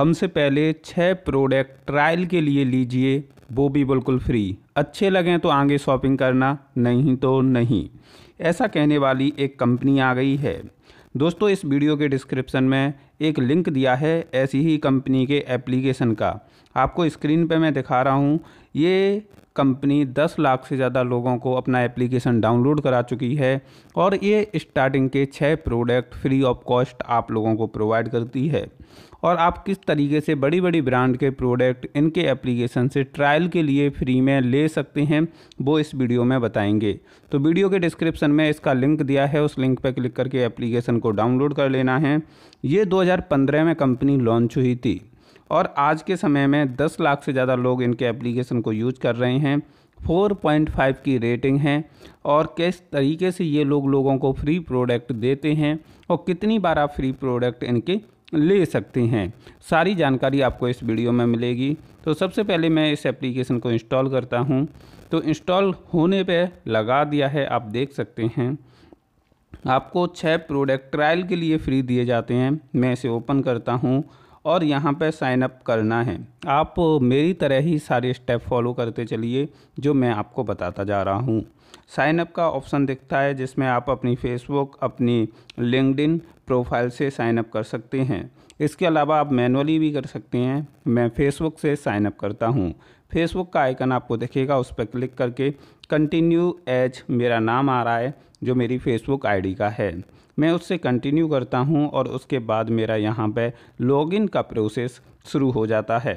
हमसे पहले छः प्रोडक्ट ट्रायल के लिए लीजिए वो भी बिल्कुल फ्री अच्छे लगें तो आगे शॉपिंग करना नहीं तो नहीं ऐसा कहने वाली एक कंपनी आ गई है दोस्तों इस वीडियो के डिस्क्रिप्शन में एक लिंक दिया है ऐसी ही कंपनी के एप्लीकेशन का आपको स्क्रीन पे मैं दिखा रहा हूँ ये कंपनी 10 लाख से ज़्यादा लोगों को अपना एप्लीकेशन डाउनलोड करा चुकी है और ये स्टार्टिंग के छः प्रोडक्ट फ्री ऑफ कॉस्ट आप लोगों को प्रोवाइड करती है और आप किस तरीके से बड़ी बड़ी ब्रांड के प्रोडक्ट इनके एप्लीकेशन से ट्रायल के लिए फ्री में ले सकते हैं वो इस वीडियो में बताएंगे तो वीडियो के डिस्क्रिप्शन में इसका लिंक दिया है उस लिंक पर क्लिक करके एप्लीकेशन को डाउनलोड कर लेना है ये 2015 में कंपनी लॉन्च हुई थी और आज के समय में 10 लाख से ज़्यादा लोग इनके एप्लीकेशन को यूज कर रहे हैं 4.5 की रेटिंग है और किस तरीके से ये लोग लोगों को फ्री प्रोडक्ट देते हैं और कितनी बार आप फ्री प्रोडक्ट इनके ले सकते हैं सारी जानकारी आपको इस वीडियो में मिलेगी तो सबसे पहले मैं इस एप्लीकेशन को इंस्टॉल करता हूँ तो इंस्टॉल होने पर लगा दिया है आप देख सकते हैं आपको छः प्रोडक्ट ट्रायल के लिए फ्री दिए जाते हैं मैं इसे ओपन करता हूँ और यहाँ पर साइन अप करना है आप मेरी तरह ही सारे स्टेप फॉलो करते चलिए जो मैं आपको बताता जा रहा हूँ साइन अप का ऑप्शन दिखता है जिसमें आप अपनी फेसबुक अपनी लिंकड प्रोफाइल से साइन अप कर सकते हैं इसके अलावा आप मैनुअली भी कर सकते हैं मैं फेसबुक से साइन अप करता हूँ फेसबुक का आइकन आपको दिखेगा उस पर क्लिक करके कंटिन्यू एज मेरा नाम आ रहा है जो मेरी फेसबुक आईडी का है मैं उससे कंटिन्यू करता हूं और उसके बाद मेरा यहां पे लॉगिन का प्रोसेस शुरू हो जाता है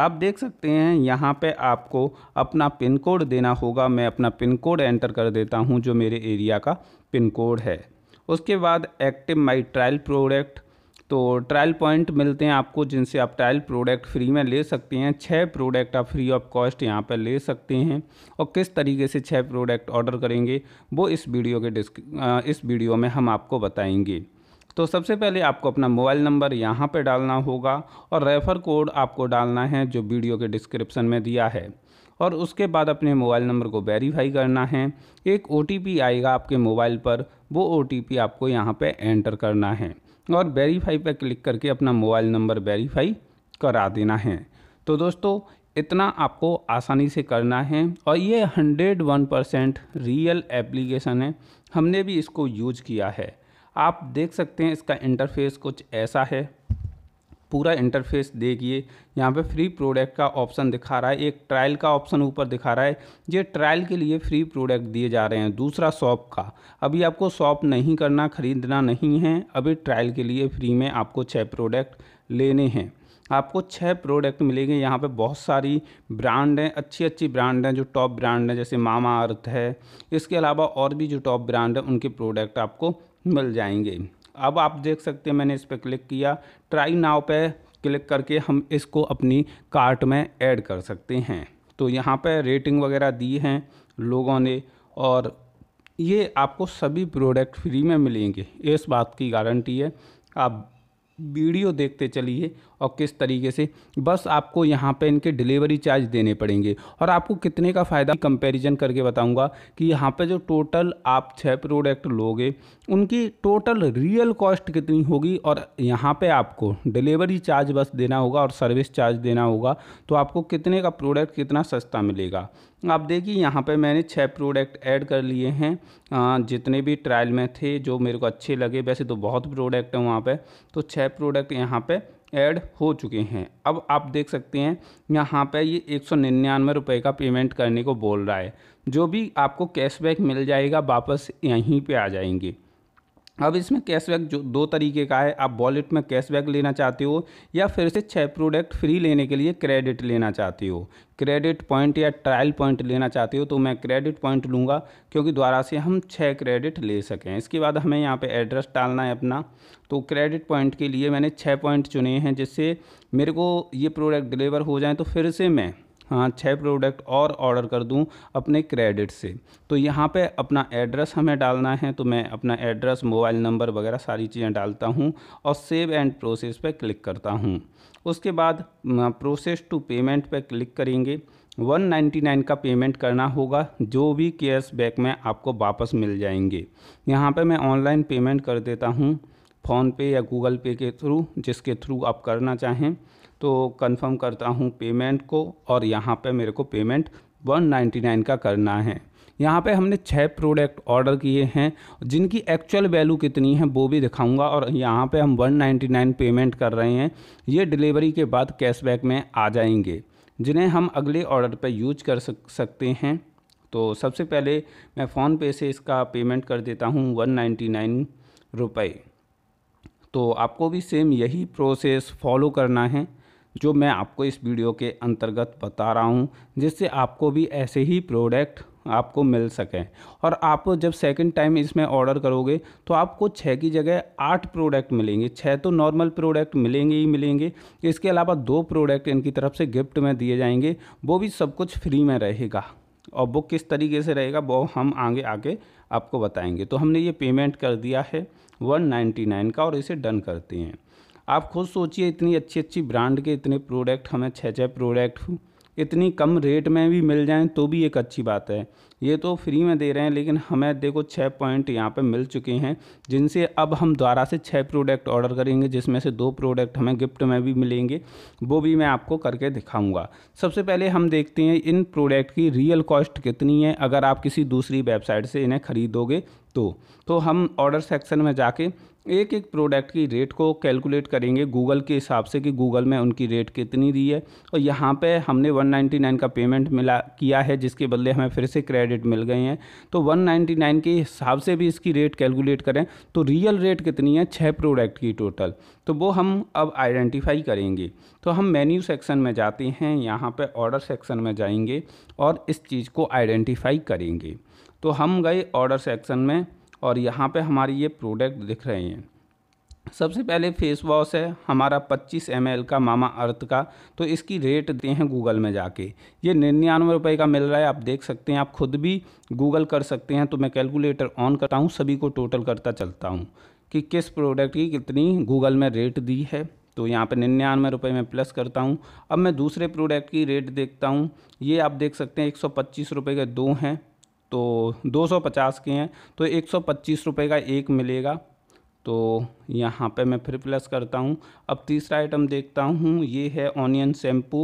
आप देख सकते हैं यहाँ पे आपको अपना पिन कोड देना होगा मैं अपना पिन कोड एंटर कर देता हूँ जो मेरे एरिया का पिन कोड है उसके बाद एक्टिव माई ट्रायल प्रोडक्ट तो ट्रायल पॉइंट मिलते हैं आपको जिनसे आप ट्रायल प्रोडक्ट फ्री में ले सकते हैं छः प्रोडक्ट आप फ्री ऑफ कॉस्ट यहाँ पर ले सकते हैं और किस तरीके से छः प्रोडक्ट ऑर्डर करेंगे वो इस वीडियो के डिस्क इस वीडियो में हम आपको बताएंगे तो सबसे पहले आपको अपना मोबाइल नंबर यहाँ पर डालना होगा और रेफ़र कोड आपको डालना है जो वीडियो के डिस्क्रिप्शन में दिया है और उसके बाद अपने मोबाइल नंबर को वेरीफाई करना है एक ओ आएगा आपके मोबाइल पर वो ओ आपको यहाँ पर एंटर करना है और वेरीफाई पर क्लिक करके अपना मोबाइल नंबर वेरीफाई करा देना है तो दोस्तों इतना आपको आसानी से करना है और ये 101 परसेंट रियल एप्लीकेशन है हमने भी इसको यूज किया है आप देख सकते हैं इसका इंटरफेस कुछ ऐसा है पूरा इंटरफेस देखिए यहाँ पे फ्री प्रोडक्ट का ऑप्शन दिखा रहा है एक ट्रायल का ऑप्शन ऊपर दिखा रहा है ये ट्रायल के लिए फ्री प्रोडक्ट दिए जा रहे हैं दूसरा शॉप का अभी आपको शॉप नहीं करना ख़रीदना नहीं है अभी ट्रायल के लिए फ्री में आपको छः प्रोडक्ट लेने हैं आपको छः प्रोडक्ट मिलेंगे यहाँ पे बहुत सारी ब्रांड हैं अच्छी अच्छी ब्रांड हैं जो टॉप ब्रांड हैं जैसे मामा अर्थ है इसके अलावा और भी जो टॉप ब्रांड हैं उनके प्रोडक्ट आपको मिल जाएंगे अब आप देख सकते हैं मैंने इस पर क्लिक किया ट्राई नाव पे क्लिक करके हम इसको अपनी कार्ट में ऐड कर सकते हैं तो यहाँ पे रेटिंग वगैरह दी हैं लोगों ने और ये आपको सभी प्रोडक्ट फ्री में मिलेंगे इस बात की गारंटी है आप वीडियो देखते चलिए और किस तरीके से बस आपको यहाँ पे इनके डिलीवरी चार्ज देने पड़ेंगे और आपको कितने का फ़ायदा कंपैरिजन करके बताऊँगा कि यहाँ पे जो टोटल आप छः प्रोडक्ट लोगे उनकी टोटल रियल कॉस्ट कितनी होगी और यहाँ पे आपको डिलीवरी चार्ज बस देना होगा और सर्विस चार्ज देना होगा तो आपको कितने का प्रोडक्ट कितना सस्ता मिलेगा आप देखिए यहाँ पे मैंने छः प्रोडक्ट ऐड कर लिए हैं जितने भी ट्रायल में थे जो मेरे को अच्छे लगे वैसे तो बहुत प्रोडक्ट हैं वहाँ पे तो छः प्रोडक्ट यहाँ पे ऐड हो चुके हैं अब आप देख सकते हैं यहाँ पर ये एक सौ निन्यानवे रुपये का पेमेंट करने को बोल रहा है जो भी आपको कैशबैक मिल जाएगा वापस यहीं पे आ जाएंगे अब इसमें कैशबैक जो दो तरीके का है आप वॉलेट में कैशबैक लेना चाहते हो या फिर से छः प्रोडक्ट फ्री लेने के लिए क्रेडिट लेना चाहते हो क्रेडिट पॉइंट या ट्रायल पॉइंट लेना चाहते हो तो मैं क्रेडिट पॉइंट लूँगा क्योंकि द्वारा से हम छः क्रेडिट ले सकें इसके बाद हमें यहाँ पे एड्रेस डालना है अपना तो क्रेडिट पॉइंट के लिए मैंने छः पॉइंट चुने हैं जिससे मेरे को ये प्रोडक्ट डिलीवर हो जाए तो फिर से मैं हाँ छः प्रोडक्ट और ऑर्डर कर दूँ अपने क्रेडिट से तो यहाँ पे अपना एड्रेस हमें डालना है तो मैं अपना एड्रेस मोबाइल नंबर वगैरह सारी चीज़ें डालता हूँ और सेव एंड प्रोसेस पर क्लिक करता हूँ उसके बाद प्रोसेस टू पेमेंट पर क्लिक करेंगे 199 का पेमेंट करना होगा जो भी कैश बैक में आपको वापस मिल जाएंगे यहाँ पे मैं ऑनलाइन पेमेंट कर देता हूँ फ़ोनपे या गूगल पे के थ्रू जिसके थ्रू आप करना चाहें तो कंफर्म करता हूँ पेमेंट को और यहाँ पे मेरे को पेमेंट 199 का करना है यहाँ पे हमने छः प्रोडक्ट ऑर्डर किए हैं जिनकी एक्चुअल वैल्यू कितनी है वो भी दिखाऊंगा और यहाँ पे हम 199 पेमेंट कर रहे हैं ये डिलीवरी के बाद कैशबैक में आ जाएंगे जिन्हें हम अगले ऑर्डर पे यूज कर सक सकते हैं तो सबसे पहले मैं फ़ोनपे से इसका पेमेंट कर देता हूँ वन नाइन्टी तो आपको भी सेम यही प्रोसेस फॉलो करना है जो मैं आपको इस वीडियो के अंतर्गत बता रहा हूँ जिससे आपको भी ऐसे ही प्रोडक्ट आपको मिल सकें और आप जब सेकंड टाइम इसमें ऑर्डर करोगे तो आपको छः की जगह आठ प्रोडक्ट मिलेंगे छः तो नॉर्मल प्रोडक्ट मिलेंगे ही मिलेंगे इसके अलावा दो प्रोडक्ट इनकी तरफ से गिफ्ट में दिए जाएंगे वो भी सब कुछ फ्री में रहेगा और वो किस तरीके से रहेगा वो हम आगे आके आपको बताएंगे तो हमने ये पेमेंट कर दिया है वन नाइन्टी नाइन का और इसे डन करते हैं आप खुद सोचिए इतनी अच्छी अच्छी ब्रांड के इतने प्रोडक्ट हमें छः छः प्रोडक्ट इतनी कम रेट में भी मिल जाएं तो भी एक अच्छी बात है ये तो फ्री में दे रहे हैं लेकिन हमें देखो छः पॉइंट यहाँ पे मिल चुके हैं जिनसे अब हम दोबारा से छः प्रोडक्ट ऑर्डर करेंगे जिसमें से दो प्रोडक्ट हमें गिफ्ट में भी मिलेंगे वो भी मैं आपको करके दिखाऊँगा सबसे पहले हम देखते हैं इन प्रोडक्ट की रियल कॉस्ट कितनी है अगर आप किसी दूसरी वेबसाइट से इन्हें ख़रीदोगे तो तो हम ऑर्डर सेक्शन में जाके एक एक प्रोडक्ट की रेट को कैलकुलेट करेंगे गूगल के हिसाब से कि गूगल में उनकी रेट कितनी दी है और यहाँ पे हमने 199 का पेमेंट मिला किया है जिसके बदले हमें फिर से क्रेडिट क्रेडिट मिल गए हैं तो 199 के हिसाब से भी इसकी रेट कैलकुलेट करें तो रियल रेट कितनी है छः प्रोडक्ट की टोटल तो वो हम अब आइडेंटिफाई करेंगे तो हम मेन्यू सेक्शन में जाते हैं यहाँ पर ऑर्डर सेक्शन में जाएंगे और इस चीज़ को आइडेंटिफाई करेंगे तो हम गए ऑर्डर सेक्शन में और यहाँ पे हमारे ये प्रोडक्ट दिख रहे हैं सबसे पहले फेस वॉश है हमारा 25 एम का मामा अर्थ का तो इसकी रेट दे हैं गूगल में जाके ये निन्यानवे रुपये का मिल रहा है आप देख सकते हैं आप खुद भी गूगल कर सकते हैं तो मैं कैलकुलेटर ऑन करता हूँ सभी को टोटल करता चलता हूँ कि किस प्रोडक्ट की कितनी गूगल में रेट दी है तो यहाँ पे निन्यानवे रुपये में प्लस करता हूँ अब मैं दूसरे प्रोडक्ट की रेट देखता हूँ ये आप देख सकते हैं एक सौ के दो हैं तो 250 के हैं तो एक सौ का एक मिलेगा तो यहाँ पे मैं फिर प्लस करता हूँ अब तीसरा आइटम देखता हूँ ये है ऑनियन शैम्पू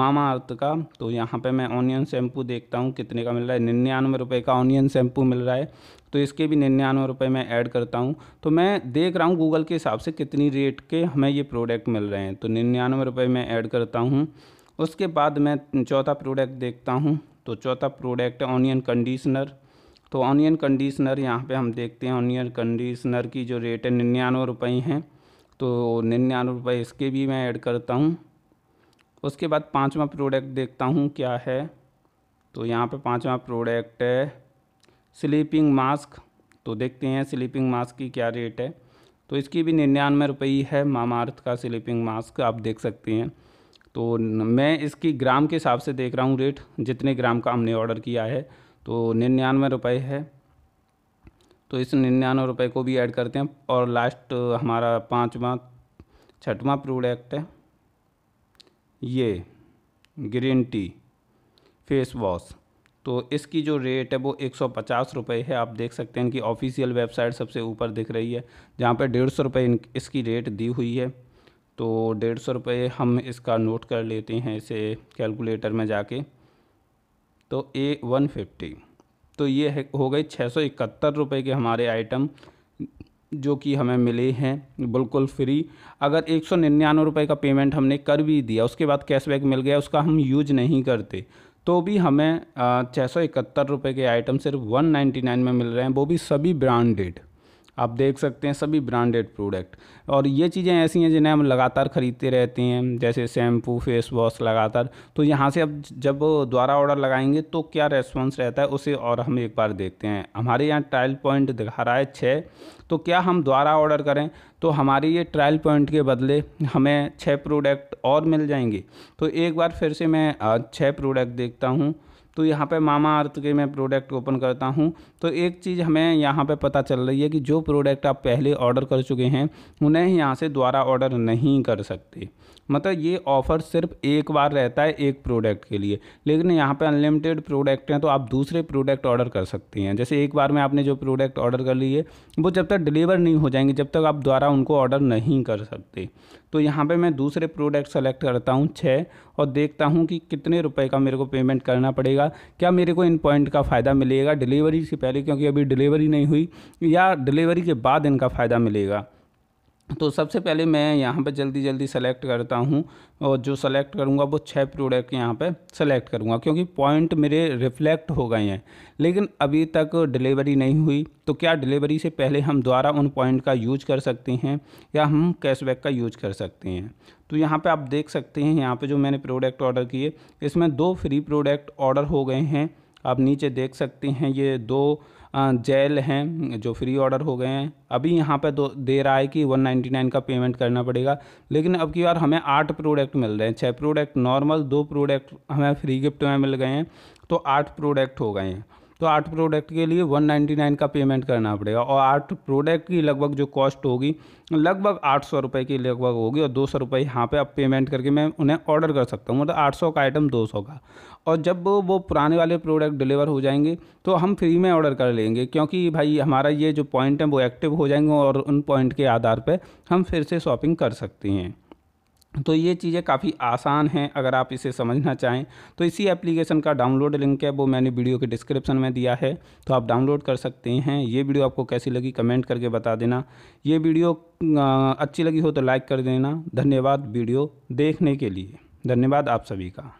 मामा अर्थ का तो यहाँ पे मैं ऑनियन शैम्पू देखता हूँ कितने का मिल रहा है निन्यानवे रुपये का ऑनियन शैम्पू मिल रहा है तो इसके भी निन्यानवे रुपये में ऐड करता हूँ तो मैं देख रहा हूँ गूगल के हिसाब से कितनी रेट के हमें ये प्रोडक्ट मिल रहे हैं तो निन्यानवे रुपये में ऐड करता हूँ उसके बाद मैं चौथा प्रोडक्ट देखता हूँ तो चौथा प्रोडक्ट ऑनियन कंडीशनर तो ऑनियन कंडीशनर यहाँ पे हम देखते हैं ऑनियन कंडीशनर की जो रेट है निन्यानवे रुपये हैं तो निन्यानवे रुपये इसके भी मैं ऐड करता हूँ उसके बाद पाँचवा प्रोडक्ट देखता हूँ क्या है तो यहाँ पे पाँचवा प्रोडक्ट है स्लीपिंग मास्क तो देखते हैं स्लीपिंग मास्क की क्या रेट है तो इसकी भी निन्यानवे रुपये है मामार्थ का स्लीपिंग मास्क आप देख सकते हैं तो मैं इसकी ग्राम के हिसाब से देख रहा हूँ रेट जितने ग्राम का हमने ऑर्डर किया है तो निन्यानवे रुपये है तो इस निन्यानवे रुपये को भी ऐड करते हैं और लास्ट हमारा पाँचवा छठवां प्रोडक्ट है ये ग्रीन टी फेस वॉश तो इसकी जो रेट है वो एक सौ पचास रुपये है आप देख सकते हैं इनकी ऑफिशियल वेबसाइट सबसे ऊपर दिख रही है जहाँ पे डेढ़ सौ रुपये इसकी रेट दी हुई है तो डेढ़ सौ रुपये हम इसका नोट कर लेते हैं इसे कैलकुलेटर में जाके तो ए वन फिफ्टी तो ये है हो गई छः सौ इकहत्तर रुपये के हमारे आइटम जो कि हमें मिले हैं बिल्कुल फ्री अगर एक सौ निन्यानवे रुपये का पेमेंट हमने कर भी दिया उसके बाद कैशबैक मिल गया उसका हम यूज नहीं करते तो भी हमें छः सौ इकहत्तर रुपये के आइटम सिर्फ वन नाइन्टी नाइन में मिल रहे हैं वो भी सभी ब्रांडेड आप देख सकते हैं सभी ब्रांडेड प्रोडक्ट और ये चीज़ें ऐसी हैं जिन्हें हम लगातार ख़रीदते रहते हैं जैसे शैम्पू फेस वॉश लगातार तो यहाँ से अब जब दोबारा ऑर्डर लगाएंगे तो क्या रेस्पॉन्स रहता है उसे और हम एक बार देखते हैं हमारे यहाँ ट्रायल पॉइंट दिखा रहा है छः तो क्या हम दोबारा ऑर्डर करें तो हमारे ये ट्रायल पॉइंट के बदले हमें छः प्रोडक्ट और मिल जाएंगे तो एक बार फिर से मैं छः प्रोडक्ट देखता हूँ तो यहाँ पे मामा अर्थ के मैं प्रोडक्ट ओपन करता हूँ तो एक चीज़ हमें यहाँ पे पता चल रही है कि जो प्रोडक्ट आप पहले ऑर्डर कर चुके हैं उन्हें यहाँ से दोबारा ऑर्डर नहीं कर सकते मतलब ये ऑफ़र सिर्फ एक बार रहता है एक प्रोडक्ट के लिए लेकिन यहाँ पे अनलिमिटेड प्रोडक्ट हैं तो आप दूसरे प्रोडक्ट ऑर्डर कर सकते हैं जैसे एक बार में आपने जो प्रोडक्ट ऑर्डर कर लिए वो जब तक डिलीवर नहीं हो जाएंगे जब तक आप द्वारा उनको ऑर्डर नहीं कर सकते तो यहाँ पे मैं दूसरे प्रोडक्ट सेलेक्ट करता हूँ छः और देखता हूँ कि कितने रुपए का मेरे को पेमेंट करना पड़ेगा क्या मेरे को इन पॉइंट का फ़ायदा मिलेगा डिलीवरी से पहले क्योंकि अभी डिलीवरी नहीं हुई या डिलीवरी के बाद इनका फ़ायदा मिलेगा तो सबसे पहले मैं यहाँ पर जल्दी जल्दी सेलेक्ट करता हूँ और जो सेलेक्ट करूँगा वो छः प्रोडक्ट यहाँ पर सेलेक्ट करूँगा क्योंकि पॉइंट मेरे रिफ्लेक्ट हो गए हैं लेकिन अभी तक डिलीवरी नहीं हुई तो क्या डिलीवरी से पहले हम द्वारा उन पॉइंट का यूज कर सकते हैं या हम कैशबैक का यूज कर सकते हैं तो यहाँ पर आप देख सकते हैं यहाँ पर जो मैंने प्रोडक्ट ऑर्डर किए इसमें दो फ्री प्रोडक्ट ऑर्डर हो गए हैं आप नीचे देख सकते हैं ये दो जेल हैं जो फ्री ऑर्डर हो गए हैं अभी यहाँ पर दो दे रहा है कि 199 का पेमेंट करना पड़ेगा लेकिन अब की बार हमें आठ प्रोडक्ट मिल रहे हैं छः प्रोडक्ट नॉर्मल दो प्रोडक्ट हमें फ्री गिफ्ट में मिल गए हैं तो आठ प्रोडक्ट हो गए हैं तो आठ प्रोडक्ट के लिए 199 का पेमेंट करना पड़ेगा और आठ प्रोडक्ट की लगभग जो कॉस्ट होगी लगभग आठ सौ रुपये की लगभग होगी और दो सौ रुपये यहाँ पर आप पेमेंट करके मैं उन्हें ऑर्डर कर सकता हूँ मतलब आठ सौ का आइटम दो सौ का और जब वो पुराने वाले प्रोडक्ट डिलीवर हो जाएंगे तो हम फ्री में ऑर्डर कर लेंगे क्योंकि भाई हमारा ये जो पॉइंट है वो एक्टिव हो जाएंगे और उन पॉइंट के आधार पर हम फिर से शॉपिंग कर सकते हैं तो ये चीज़ें काफ़ी आसान हैं अगर आप इसे समझना चाहें तो इसी एप्लीकेशन का डाउनलोड लिंक है वो मैंने वीडियो के डिस्क्रिप्शन में दिया है तो आप डाउनलोड कर सकते हैं ये वीडियो आपको कैसी लगी कमेंट करके बता देना ये वीडियो अच्छी लगी हो तो लाइक कर देना धन्यवाद वीडियो देखने के लिए धन्यवाद आप सभी का